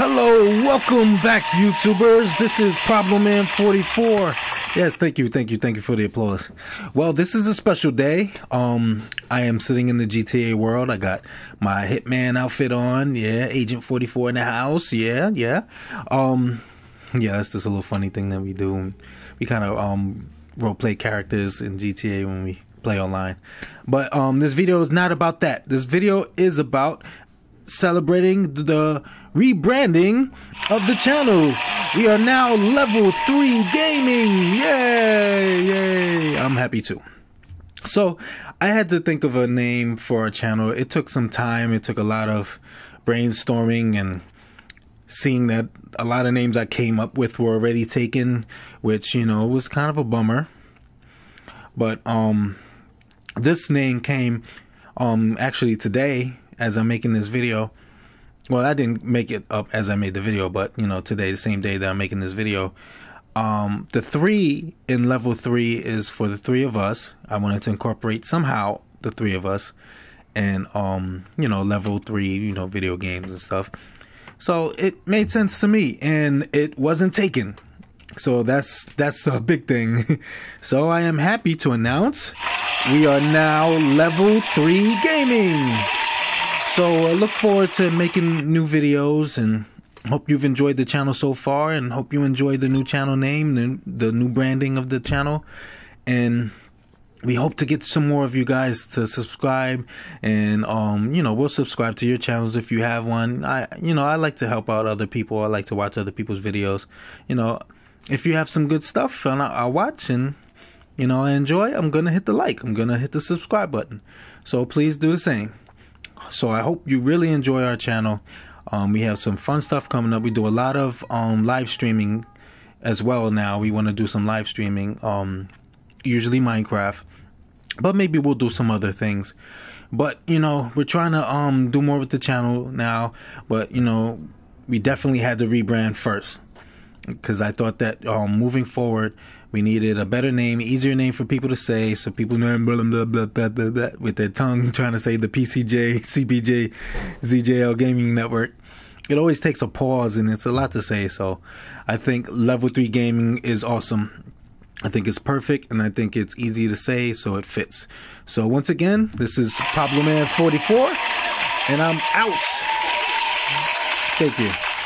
Hello, welcome back, YouTubers. This is Problem Man 44. Yes, thank you, thank you, thank you for the applause. Well, this is a special day. Um, I am sitting in the GTA world. I got my Hitman outfit on. Yeah, Agent 44 in the house. Yeah, yeah. Um, yeah, that's just a little funny thing that we do. We kind of um role play characters in GTA when we play online. But um, this video is not about that. This video is about celebrating the rebranding of the channel. We are now level three gaming. Yay! Yay! I'm happy too. So I had to think of a name for our channel. It took some time. It took a lot of brainstorming and seeing that a lot of names I came up with were already taken, which, you know, was kind of a bummer. But um this name came um actually today as I'm making this video. Well, I didn't make it up as I made the video, but you know, today, the same day that I'm making this video, um, the three in level three is for the three of us. I wanted to incorporate somehow the three of us and, um, you know, level three, you know, video games and stuff. So it made sense to me and it wasn't taken. So that's that's a big thing. so I am happy to announce we are now level 3 gaming. So I uh, look forward to making new videos and hope you've enjoyed the channel so far and hope you enjoy the new channel name and the new branding of the channel. And we hope to get some more of you guys to subscribe and um you know we'll subscribe to your channels if you have one i you know i like to help out other people i like to watch other people's videos you know if you have some good stuff and i, I watch and you know i enjoy i'm gonna hit the like i'm gonna hit the subscribe button so please do the same so I hope you really enjoy our channel. Um, we have some fun stuff coming up. We do a lot of um, live streaming as well now. We want to do some live streaming, um, usually Minecraft, but maybe we'll do some other things. But you know, we're trying to um, do more with the channel now. But you know, we definitely had to rebrand first because I thought that um, moving forward, we needed a better name, easier name for people to say, so people know blah, blah, blah, blah, blah, blah, with their tongue trying to say the PCJ, CBJ, ZJL Gaming Network. It always takes a pause and it's a lot to say. So I think level three gaming is awesome. I think it's perfect and I think it's easy to say, so it fits. So once again, this is Pablo Man 44 and I'm out. Thank you.